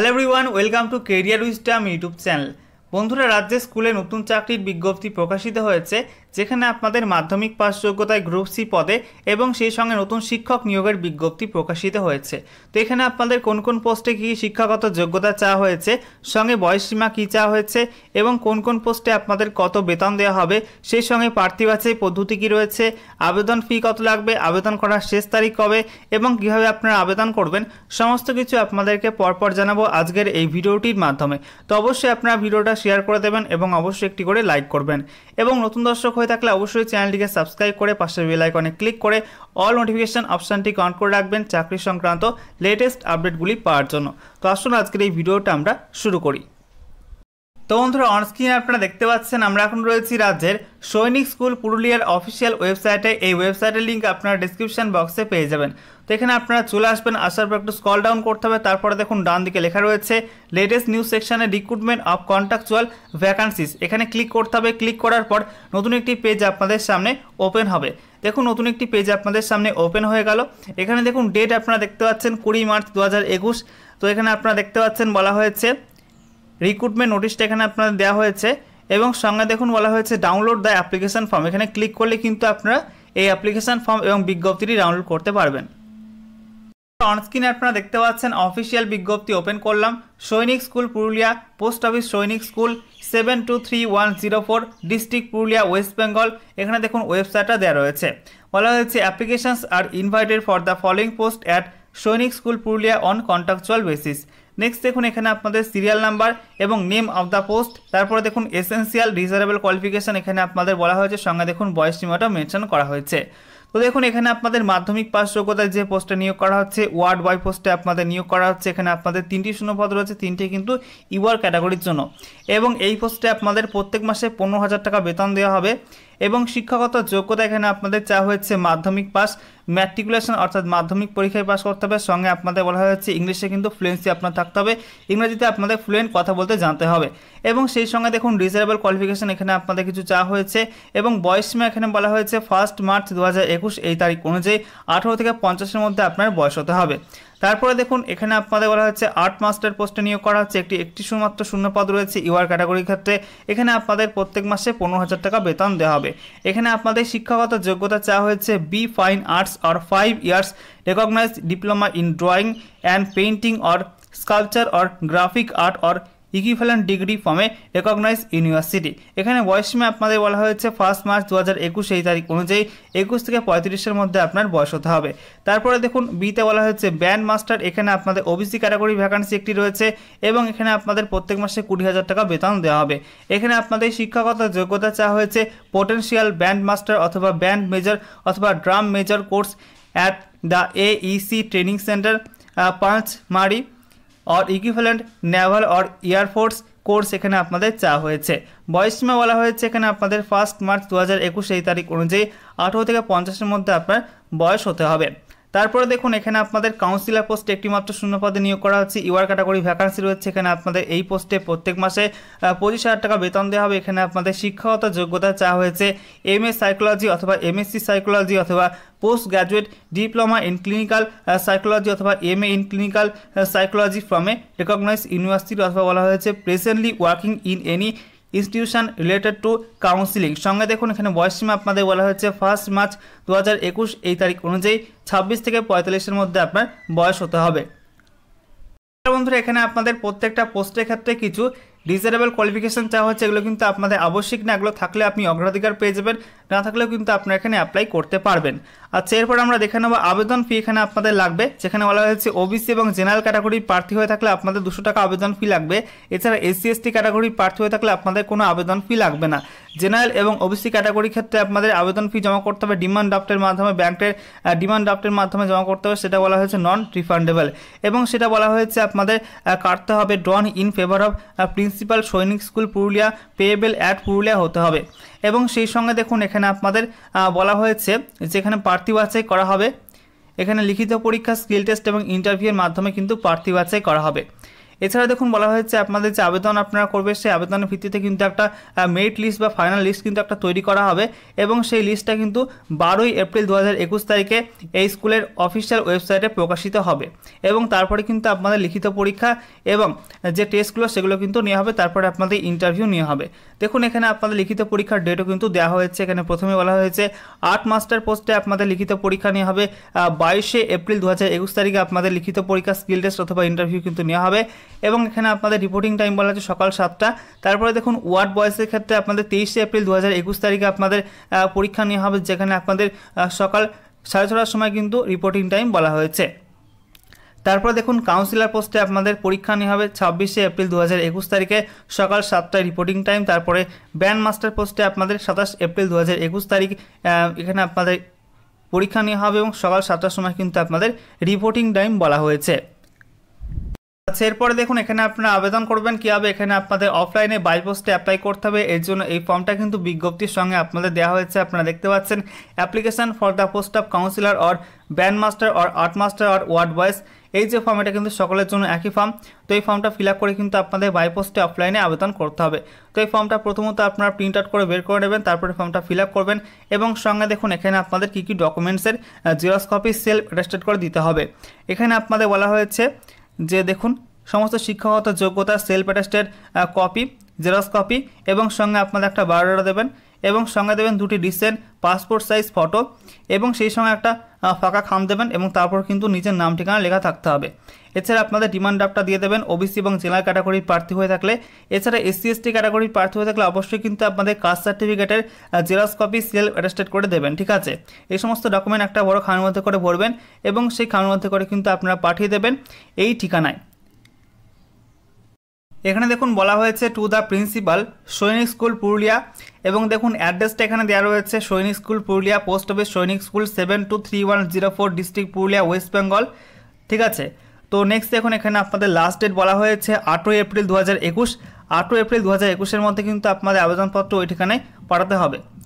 hello everyone welcome to career wisdom YouTube channel বন্ধুরা রাজ্যে স্কুলে নতুন চাকরির বিজ্ঞপ্তি প্রকাশিত হয়েছে যেখানে আপনাদের মাধ্যমিক পাস যোগ্যতায় গ্রুপ সি পদে এবং সেই সঙ্গে নতুন শিক্ষক নিয়োগের বিজ্ঞপ্তি প্রকাশিত হয়েছে তো এখানে আপনাদের কোন কোন পোস্টে কী শিক্ষাগত যোগ্যতা চাওয়া হয়েছে সঙ্গে বয়সসীমা কী চাওয়া হয়েছে এবং কোন কোন পোস্টে আপনাদের কত বেতন দেওয়া হবে সেই সঙ্গে প্রার্থী বাছাই পদ্ধতি কী রয়েছে আবেদন ফি কত লাগবে আবেদন করার শেষ তারিখ কবে এবং কীভাবে আপনারা আবেদন করবেন সমস্ত কিছু আপনাদেরকে পরপর জানাবো আজকের এই ভিডিওটির মাধ্যমে তো অবশ্যই আপনারা ভিডিওটা শেয়ার করে দেবেন এবং অবশ্যই একটি করে লাইক করবেন এবং নতুন দর্শক হয়ে থাকলে অবশ্যই চ্যানেলটিকে সাবস্ক্রাইব করে পাশের বেল আইকনে ক্লিক করে অল নোটিফিকেশন অপশানটি অন করে রাখবেন চাকরি সংক্রান্ত লেটেস্ট আপডেটগুলি পাওয়ার জন্য তো আসুন আজকের এই ভিডিওটা আমরা শুরু করি তো বন্ধুরা অনস্ক্রিনে আপনারা দেখতে পাচ্ছেন আমরা এখন রয়েছি রাজ্যের সৈনিক স্কুল পুরুলিয়ার অফিসিয়াল ওয়েবসাইটে এই ওয়েবসাইটের লিঙ্ক আপনারা ডিসক্রিপশান বক্সে পেয়ে যাবেন তো এখানে আপনারা চলে আসবেন আসার পর একটু স্কল ডাউন করতে হবে তারপরে দেখুন ডান দিকে লেখা রয়েছে লেটেস্ট নিউজ সেকশানে রিক্রুটমেন্ট অফ কন্ট্রাকচুয়াল ভ্যাকান্সিস এখানে ক্লিক করতে হবে ক্লিক করার পর নতুন একটি পেজ আপনাদের সামনে ওপেন হবে দেখুন নতুন একটি পেজ আপনাদের সামনে ওপেন হয়ে গেল এখানে দেখুন ডেট আপনারা দেখতে পাচ্ছেন কুড়ি মার্চ দু তো এখানে আপনারা দেখতে পাচ্ছেন বলা হয়েছে রিক্রুটমেন্ট নোটিশটা এখানে আপনাদের দেওয়া হয়েছে এবং সঙ্গে দেখুন বলা হয়েছে ডাউনলোড দ্য অ্যাপ্লিকেশান ফর্ম এখানে ক্লিক করলে কিন্তু আপনারা এই অ্যাপ্লিকেশান ফর্ম এবং বিজ্ঞপ্তিটি ডাউনলোড করতে পারবেন অনস্ক্রিনে আপনারা দেখতে পাচ্ছেন অফিসিয়াল বিজ্ঞপ্তি ওপেন করলাম Sainik school Purulia post office Sainik school seven two three one zero four district Purulia West Bengal এখানে দেখুন ওয়েবসাইটটা দেওয়া রয়েছে বলা হয়েছে applications are invited for the following post at Sainik school Purulia on contractual basis next দেখুন এখানে আপনাদের সিরিয়াল নাম্বার এবং নেম অফ দ্য পোস্ট তারপরে দেখুন এসেন্সিয়াল রিজার্ভেবল কোয়ালিফিকেশান এখানে আপনাদের বলা হয়েছে সঙ্গে দেখুন বয়স সীমাটাও মেনশন করা হয়েছে তো দেখুন এখানে আপনাদের মাধ্যমিক পাস যোগ্যতায় যে পোস্টে নিয়োগ করা হচ্ছে ওয়ার্ড বয় পোস্টে আপনাদের নিয়োগ করা হচ্ছে এখানে আপনাদের তিনটি শূন্যপদ রয়েছে তিনটি কিন্তু ইওয়ার ক্যাটাগরির জন্য এবং এই পোস্টে আপনাদের প্রত্যেক মাসে পনেরো হাজার টাকা বেতন দেওয়া হবে এবং শিক্ষাগত যোগ্যতা এখানে আপনাদের চা হয়েছে মাধ্যমিক পাস ম্যাট্রিকুলেশন অর্থাৎ মাধ্যমিক পরীক্ষায় পাস করতে হবে সঙ্গে আপনাদের বলা হয়েছে ইংলিশে কিন্তু ফ্লুয়েন্সি আপনার থাকতে হবে ইংরেজিতে আপনাদের ফ্লুয়েন্ট কথা বলতে জানতে হবে এবং সেই সঙ্গে দেখুন ডিজারেবল কোয়ালিফিকেশন এখানে আপনাদের কিছু চা হয়েছে এবং বয়স বয়সীমা এখানে বলা হয়েছে ফার্স্ট মার্চ দু এই তারিখ অনুযায়ী আঠেরো থেকে পঞ্চাশের মধ্যে আপনার বয়স হতে হবে তারপরে দেখুন এখানে আপনাদের বলা হচ্ছে আর্ট মাস্টার পোস্টে নিয়োগ করা হচ্ছে একটি একটি শুধুমাত্র পদ রয়েছে ইউআর ক্যাটাগরির ক্ষেত্রে এখানে আপনাদের প্রত্যেক মাসে পনেরো হাজার টাকা বেতন দেওয়া হবে এখানে আপনাদের শিক্ষাগত যোগ্যতা চাওয়া হয়েছে B fine arts or five years recognised diploma in drawing and painting or sculpture or graphic art or equivalent degree ফর্মে রেকগনাইজ ইউনিভার্সিটি এখানে বয়সীমা আপনাদের বলা হয়েছে ফার্স্ট মার্চ দু হাজার একুশ এই তারিখ অনুযায়ী একুশ থেকে পঁয়ত্রিশের মধ্যে আপনার বয়স হতে হবে তারপরে দেখুন বিতে বলা হয়েছে ব্যান্ড মাস্টার এখানে আপনাদের ওবিসি ক্যাটাগরি ভ্যাকান্সি একটি রয়েছে এবং এখানে আপনাদের প্রত্যেক মাসে কুড়ি হাজার টাকা বেতন দেওয়া হবে এখানে আপনাদের শিক্ষাগত যোগ্যতা চাওয়া হয়েছে পোটেন্সিয়াল ব্যান্ড মাস্টার অথবা ব্যান্ড মেজর অথবা drum major course at the AEC training centre Pachmarhi or equivalent naval or air force course এখানে আপনাদের চা হয়েছে বয়সসীমা বলা হয়েছে এখানে আপনাদের ফার্স্ট মার্চ দু হাজার একুশ এই তারিখ অনুযায়ী আঠেরো থেকে পঞ্চাশের মধ্যে আপনার বয়স হতে হবে তারপরে দেখুন এখানে আপনাদের কাউন্সিলার পোস্টে একটি মাত্র শূন্য পদে নিয়োগ করা হচ্ছে ইউআর ক্যাটাগরি ভ্যাকান্সি রয়েছে এখানে আপনাদের এই পোস্টে প্রত্যেক মাসে পঁচিশ হাজার টাকা বেতন দেওয়া হবে এখানে আপনাদের শিক্ষাগত যোগ্যতা চাওয়া হয়েছে এম এ সাইকোলজি অথবা এমএসসি সাইকোলজি অথবা post graduate diploma in clinical psychology অথবা M A in clinical psychology from a recognise university অথবা বলা হয়েছে presently working in any institution related to counselling সঙ্গে দেখুন এখানে বয়সসীমা আপনাদের বলা হয়েছে ফার্স্ট মার্চ দু এই তারিখ অনুযায়ী ছাব্বিশ থেকে পঁয়তাল্লিশের মধ্যে আপনার বয়স হতে হবে বন্ধুরা এখানে আপনাদের প্রত্যেকটা পোস্টের ক্ষেত্রে কিছু ডিজারেবল কোয়ালিফিকেশান চাওয়া হচ্ছে এগুলো কিন্তু আপনাদের আবশ্যিক না এগুলো থাকলে আপনি অগ্রাধিকার পেয়ে যাবেন না থাকলেও কিন্তু আপনারা এখানে অ্যাপ্লাই করতে পারবেন আচ্ছা এরপর আমরা দেখে নেবো আবেদন ফি এখানে আপনাদের লাগবে যেখানে বলা হয়েছে ওবিসি এবং জেনারেল ক্যাটাগরির প্রার্থী হয়ে থাকলে আপনাদের দুশো টাকা আবেদন ফি লাগবে এছাড়া এসসি এসটি ক্যাটাগরির প্রার্থী হয়ে থাকলে আপনাদের কোনো আবেদন ফি লাগবে না জেনারেল এবং ওবিসি ক্যাটাগরির ক্ষেত্রে আপনাদের আবেদন ফি জমা করতে হবে ডিমান্ড ড্রাফটের মাধ্যমে ব্যাংকের ডিমান্ড ড্রাফটের মাধ্যমে জমা করতে হবে সেটা বলা হয়েছে নন রিফান্ডেবল এবং সেটা বলা হয়েছে আপনাদের কাটতে হবে drawn in favour of prince principal Sainik school Purulia payable at Purulia হতে হবে এবং সেই সঙ্গে দেখুন এখানে আপনাদের বলা হয়েছে যেখানে প্রার্থী বাছাই করা হবে এখানে লিখিত পরীক্ষা স্কিল টেস্ট এবং ইন্টারভিউয়ের মাধ্যমে কিন্তু প্রার্থী বাছাই করা হবে এছাড়া দেখুন বলা হয়েছে আপনাদের যে আবেদন আপনারা করবে সেই আবেদনের ভিত্তিতে কিন্তু একটা মেরিট লিস্ট বা ফাইনাল লিস্ট কিন্তু একটা তৈরি করা হবে এবং সেই লিস্টটা কিন্তু বারোই এপ্রিল দু তারিখে এই স্কুলের অফিসিয়াল ওয়েবসাইটে প্রকাশিত হবে এবং তারপরে কিন্তু আপনাদের লিখিত পরীক্ষা এবং যে টেস্টগুলো সেগুলো কিন্তু নেওয়া হবে তারপরে আপনাদের ইন্টারভিউ নেওয়া হবে দেখুন এখানে আপনাদের লিখিত পরীক্ষার ডেটও কিন্তু দেওয়া হয়েছে এখানে প্রথমে বলা হয়েছে আর্ট মাস্টার পোস্টে আপনাদের লিখিত পরীক্ষা নেওয়া হবে বাইশে এপ্রিল দু তারিখে আপনাদের লিখিত পরীক্ষা স্কিল টেস্ট অথবা ইন্টারভিউ কিন্তু নেওয়া হবে এবং এখানে আপনাদের রিপোর্টিং টাইম বলা আছে সকাল সাতটা তারপরে দেখুন ওয়ার্ড বয়েসের ক্ষেত্রে আপনাদের তেইশে এপ্রিল দু তারিখে আপনাদের পরীক্ষা নেওয়া হবে যেখানে আপনাদের সকাল সাড়ে ছটার সময় কিন্তু রিপোর্টিং টাইম বলা হয়েছে তারপর দেখুন কাউন্সিলর পোস্টে আপনাদের পরীক্ষা নেওয়া হবে ছাব্বিশে এপ্রিল দু তারিখে সকাল সাতটায় রিপোর্টিং টাইম তারপরে ব্যান্ড মাস্টার পোস্টে আপনাদের সাতাশ এপ্রিল দু তারিখ এখানে আপনাদের পরীক্ষা নেওয়া হবে এবং সকাল সাতটার সময় কিন্তু আপনাদের রিপোর্টিং টাইম বলা হয়েছে আচ্ছা এরপরে দেখুন এখানে আপনারা আবেদন করবেন কীভাবে এখানে আপনাদের অফলাইনে বাই পোস্টে অ্যাপ্লাই করতে হবে এর জন্য এই ফর্মটা কিন্তু বিজ্ঞপ্তির সঙ্গে আপনাদের দেওয়া হয়েছে আপনারা দেখতে পাচ্ছেন application for the post of counsellor or band master or art master or ward boys এই যে ফর্ম এটা কিন্তু সকলের জন্য একই ফর্ম তো এই ফর্মটা ফিল করে কিন্তু আপনাদের বাই পোস্টে অফলাইনে আবেদন করতে হবে তো এই ফর্মটা প্রথমত আপনারা প্রিন্ট আউট করে বের করে নেবেন তারপরে ফর্মটা ফিল করবেন এবং সঙ্গে দেখুন এখানে আপনাদের কী কী ডকুমেন্টসের জেরক্স কপি সেল অ্যাটাস্টেড করে দিতে হবে এখানে আপনাদের বলা হয়েছে যে দেখুন সমস্ত শিক্ষাগত যোগ্যতা সেলফ অ্যাটেস্টের কপি জেরক্স কপি এবং সঙ্গে আপনারা একটা বায়োডাটা দেবেন এবং সঙ্গে দেবেন দুটি রিসেন্ট পাসপোর্ট সাইজ ফটো এবং সেই সঙ্গে একটা ফাঁকা খাম দেবেন এবং তারপর কিন্তু নিজের নাম ঠিকানা লেখা থাকতে হবে এছাড়া আপনাদের ডিমান্ড ড্রাফটটা দিয়ে দেবেন ওবিসি এবং জেলার ক্যাটাগরির প্রার্থী হয়ে থাকলে এছাড়া এসসি এসটি ক্যাটাগরির প্রার্থী হয়ে থাকলে অবশ্যই কিন্তু আপনাদের কাস্ট সার্টিফিকেটের জেরক্স কপি সিএল অ্যাটেস্টেড করে দেবেন ঠিক আছে এই সমস্ত ডকুমেন্ট একটা বড় খামের মধ্যে করে ভরবেন এবং সেই খামের মধ্যে করে কিন্তু আপনারা পাঠিয়ে দেবেন এই ঠিকানায় এখানে দেখুন বলা হয়েছে to the principal Sainik school Purulia এবং দেখুন অ্যাড্রেসটা এখানে দেওয়া রয়েছে Sainik school Purulia post office Sainik school seven two three one zero four district Purulia West Bengal ঠিক আছে তো নেক্সট এখন এখানে আপনাদের লাস্ট ডেট বলা হয়েছে আটই এপ্রিল দু হাজার একুশ আটই এপ্রিল দু হাজার একুশের মধ্যে কিন্তু আপনাদের আবেদনপত্র ওই ঠিকানায় পাঠাতে হবে